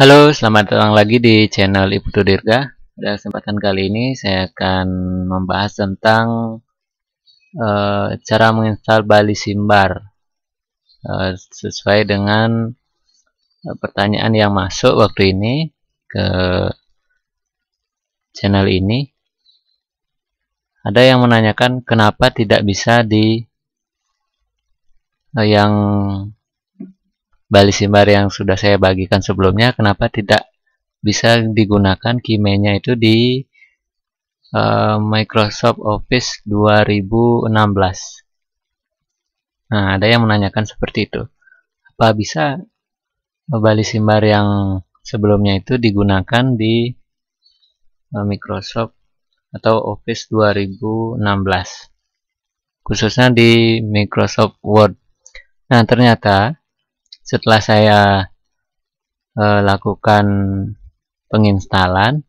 Halo, selamat datang lagi di channel Ibu Dirga. Pada kesempatan kali ini saya akan membahas tentang e, cara menginstal Bali Simbar e, sesuai dengan eh, pertanyaan yang masuk waktu ini ke channel ini. Ada yang menanyakan kenapa tidak bisa di yang Bali Simbar yang sudah saya bagikan sebelumnya, kenapa tidak bisa digunakan kimenya itu di uh, Microsoft Office 2016? Nah, ada yang menanyakan seperti itu. Apa bisa Bali Simbar yang sebelumnya itu digunakan di uh, Microsoft atau Office 2016? Khususnya di Microsoft Word. Nah, ternyata setelah saya e, lakukan penginstalan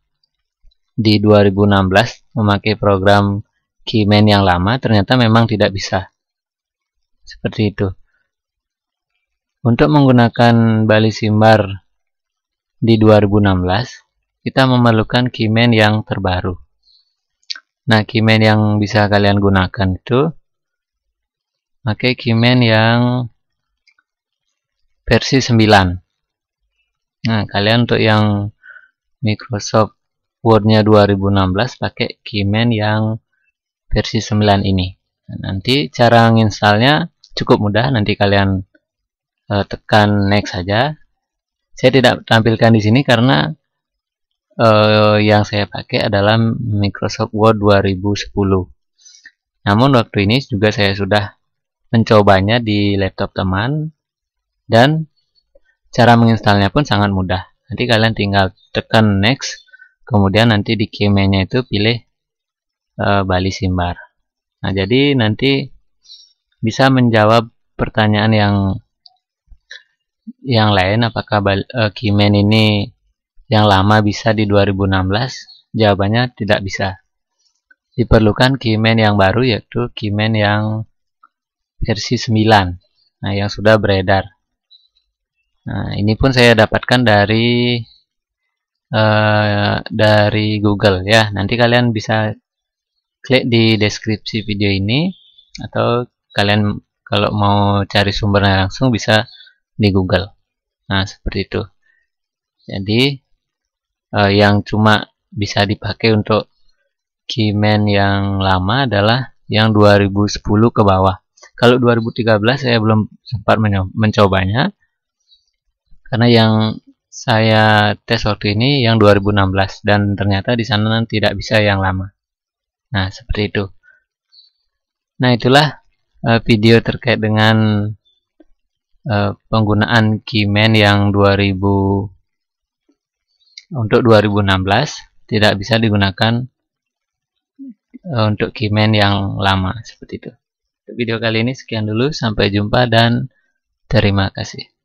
di 2016 memakai program Keyman yang lama ternyata memang tidak bisa seperti itu untuk menggunakan Bali Simbar di 2016 kita memerlukan Keyman yang terbaru nah Keyman yang bisa kalian gunakan itu pakai Keyman yang versi 9 nah kalian untuk yang Microsoft Wordnya 2016 pakai Keyman yang versi 9 ini nah, nanti cara nginstalnya cukup mudah nanti kalian uh, tekan next saja saya tidak tampilkan di sini karena uh, yang saya pakai adalah Microsoft Word 2010. Namun waktu ini juga saya sudah mencobanya di laptop teman dan cara menginstalnya pun sangat mudah nanti kalian tinggal tekan next kemudian nanti di kemenya itu pilih e, Bali Simbar nah jadi nanti bisa menjawab pertanyaan yang yang lain apakah e, eh, Kimen ini yang lama bisa di 2016 jawabannya tidak bisa diperlukan Kimen yang baru yaitu Kimen yang versi 9 nah yang sudah beredar Nah, ini pun saya dapatkan dari uh, dari Google ya. Nanti kalian bisa klik di deskripsi video ini atau kalian kalau mau cari sumbernya langsung bisa di Google. Nah, seperti itu. Jadi uh, yang cuma bisa dipakai untuk keyman yang lama adalah yang 2010 ke bawah. Kalau 2013 saya belum sempat mencobanya karena yang saya tes waktu ini yang 2016 dan ternyata di sana tidak bisa yang lama nah seperti itu nah itulah uh, video terkait dengan uh, penggunaan keyman yang 2000 untuk 2016 tidak bisa digunakan uh, untuk keyman yang lama seperti itu video kali ini sekian dulu sampai jumpa dan terima kasih